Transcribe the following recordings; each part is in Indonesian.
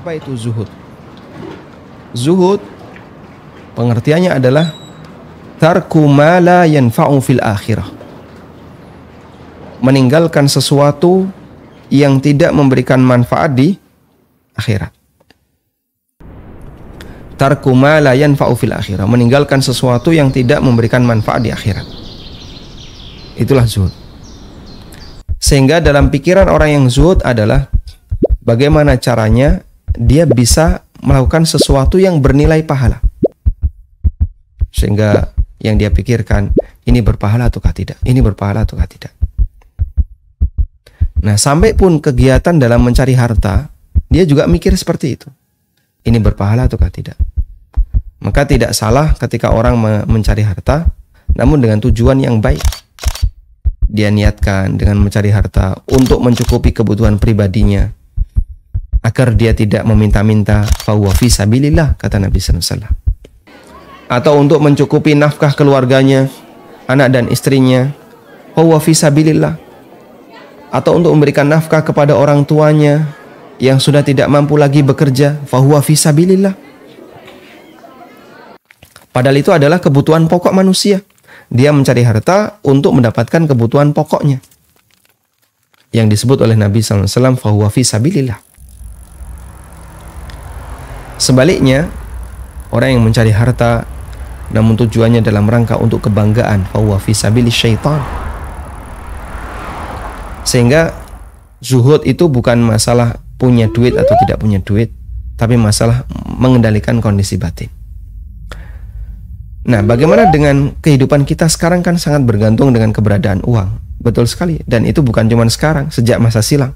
Apa itu zuhud? Zuhud pengertiannya adalah tarku ma la yanfa'u fil akhirah. Meninggalkan sesuatu yang tidak memberikan manfaat di akhirat. Tarku ma la yanfa'u fil akhirah, meninggalkan sesuatu yang tidak memberikan manfaat di akhirat. Itulah zuhud. Sehingga dalam pikiran orang yang zuhud adalah bagaimana caranya dia bisa melakukan sesuatu yang bernilai pahala. Sehingga yang dia pikirkan ini berpahala ataukah tidak, ini berpahala ataukah tidak. Nah, sampai pun kegiatan dalam mencari harta, dia juga mikir seperti itu. Ini berpahala ataukah tidak? Maka tidak salah ketika orang mencari harta, namun dengan tujuan yang baik dia niatkan dengan mencari harta untuk mencukupi kebutuhan pribadinya agar dia tidak meminta-minta bahwa visa sabilillah kata Nabi SAW atau untuk mencukupi nafkah keluarganya anak dan istrinya fahuwa atau untuk memberikan nafkah kepada orang tuanya yang sudah tidak mampu lagi bekerja bahwa visa padahal itu adalah kebutuhan pokok manusia dia mencari harta untuk mendapatkan kebutuhan pokoknya yang disebut oleh Nabi SAW fahuwa fi sabilillah sebaliknya orang yang mencari harta namun tujuannya dalam rangka untuk kebanggaan fahuwa fi sabilis syaitan sehingga zuhud itu bukan masalah punya duit atau tidak punya duit tapi masalah mengendalikan kondisi batin Nah, bagaimana dengan kehidupan kita sekarang kan sangat bergantung dengan keberadaan uang. Betul sekali dan itu bukan cuma sekarang, sejak masa silam.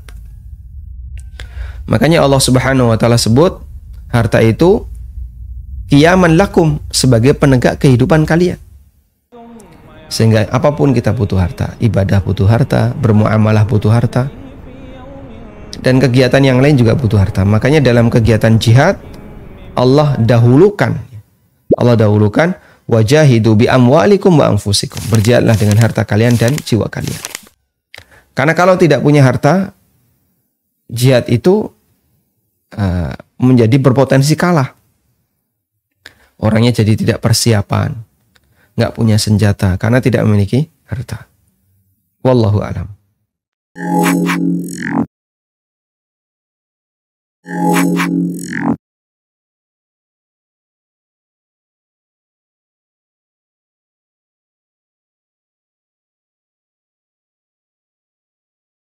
Makanya Allah Subhanahu wa taala sebut harta itu kiaman lakum sebagai penegak kehidupan kalian. Sehingga apapun kita butuh harta, ibadah butuh harta, bermuamalah butuh harta. Dan kegiatan yang lain juga butuh harta. Makanya dalam kegiatan jihad Allah dahulukan Allah dahulukan wajahidu bi amwalikum wa anfusikum. Berjihadlah dengan harta kalian dan jiwa kalian. Karena kalau tidak punya harta, jihad itu uh, menjadi berpotensi kalah. Orangnya jadi tidak persiapan, nggak punya senjata karena tidak memiliki harta. Wallahu alam. Oh.